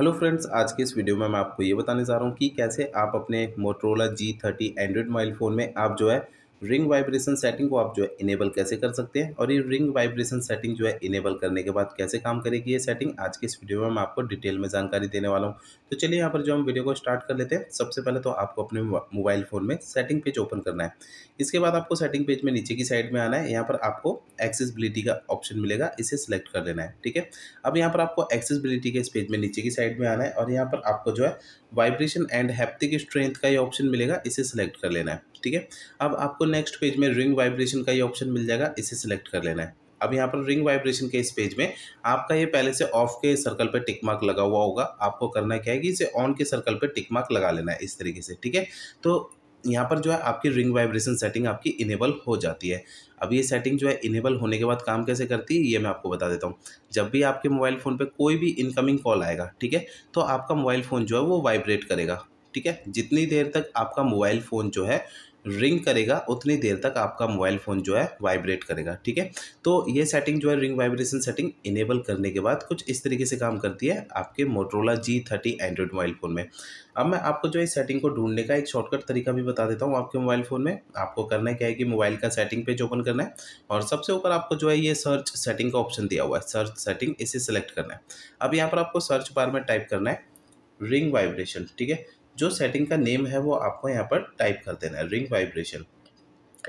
hello friends आज के इस वीडियो में मैं आपको ये बताने जा रहा हूँ कि कैसे आप अपने Motorola G thirty Android mobile phone में आप जो है रिंग वाइब्रेशन सेटिंग को आप जो है इनेबल कैसे कर सकते हैं और ये रिंग वाइब्रेशन सेटिंग जो है इनेबल करने के बाद कैसे काम करेगी ये सेटिंग आज के इस वीडियो में मैं आपको डिटेल में जानकारी देने वाला हूँ तो चलिए यहाँ पर जो हम वीडियो को स्टार्ट कर लेते हैं सबसे पहले तो आपको अपने मोबाइल फ़ोन में सेटिंग पेज ओपन करना है इसके बाद आपको सेटिंग पेज में नीचे की साइड में आना है यहाँ पर आपको एक्सेसबिलिटी का ऑप्शन मिलेगा इसे सिलेक्ट कर लेना है ठीक है अब यहाँ पर आपको एक्सेसबिलिटी के इस पेज में नीचे की साइड में आना है और यहाँ पर आपको जो है वाइब्रेशन एंड हैप्टिक स्ट्रेंथ का ये ऑप्शन मिलेगा इसे सिलेक्ट कर लेना है ठीक है अब आपको नेक्स्ट पेज में रिंग वाइब्रेशन का ये ऑप्शन मिल जाएगा इसे सिलेक्ट कर लेना है अब यहाँ पर रिंग वाइब्रेशन के इस पेज में आपका ये पहले से ऑफ के सर्कल पर टिक मार्क लगा हुआ होगा आपको करना क्या है कि इसे ऑन के सर्कल पर टिक मार्क लगा लेना है इस तरीके से ठीक है तो यहाँ पर जो है आपकी रिंग वाइब्रेशन सेटिंग आपकी इनेबल हो जाती है अब ये सेटिंग जो है इनेबल होने के बाद काम कैसे करती है ये मैं आपको बता देता हूँ जब भी आपके मोबाइल फ़ोन पे कोई भी इनकमिंग कॉल आएगा ठीक है तो आपका मोबाइल फ़ोन जो है वो वाइब्रेट करेगा ठीक है जितनी देर तक आपका मोबाइल फ़ोन जो है रिंग करेगा उतनी देर तक आपका मोबाइल फ़ोन जो है वाइब्रेट करेगा ठीक है तो ये सेटिंग जो है रिंग वाइब्रेशन सेटिंग इनेबल करने के बाद कुछ इस तरीके से काम करती है आपके Motorola G thirty Android mobile phone में अब मैं आपको जो है सेटिंग को ढूंढने का एक शॉर्टकट तरीका भी बता देता हूँ आपके मोबाइल फ़ोन में आपको करना क्या है कि मोबाइल का सेटिंग पेज ओपन करना है और सबसे ऊपर आपको जो है ये सर्च सेटिंग का ऑप्शन दिया हुआ है सर्च सेटिंग इसे सेलेक्ट करना है अब यहाँ पर आपको सर्च बार में टाइप करना है रिंग वाइब्रेशन ठीक है जो सेटिंग का नेम है वो आपको यहाँ पर टाइप कर देना है रिंग वाइब्रेशन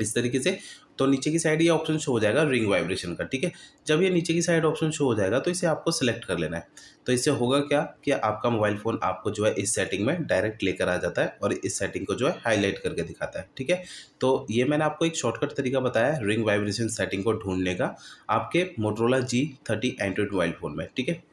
इस तरीके से तो नीचे की साइड ये ऑप्शन शो हो जाएगा रिंग वाइब्रेशन का ठीक है जब ये नीचे की साइड ऑप्शन शो हो जाएगा तो इसे आपको सेलेक्ट कर लेना है तो इससे होगा क्या कि आपका मोबाइल फ़ोन आपको जो है इस सेटिंग में डायरेक्ट लेकर आ जाता है और इस सेटिंग को जो है हाईलाइट करके दिखाता है ठीक है तो ये मैंने आपको एक शॉर्टकट तरीका बताया है रिंग वाइब्रेशन सेटिंग को ढूंढने का आपके Motorola G thirty Android mobile phone में ठीक है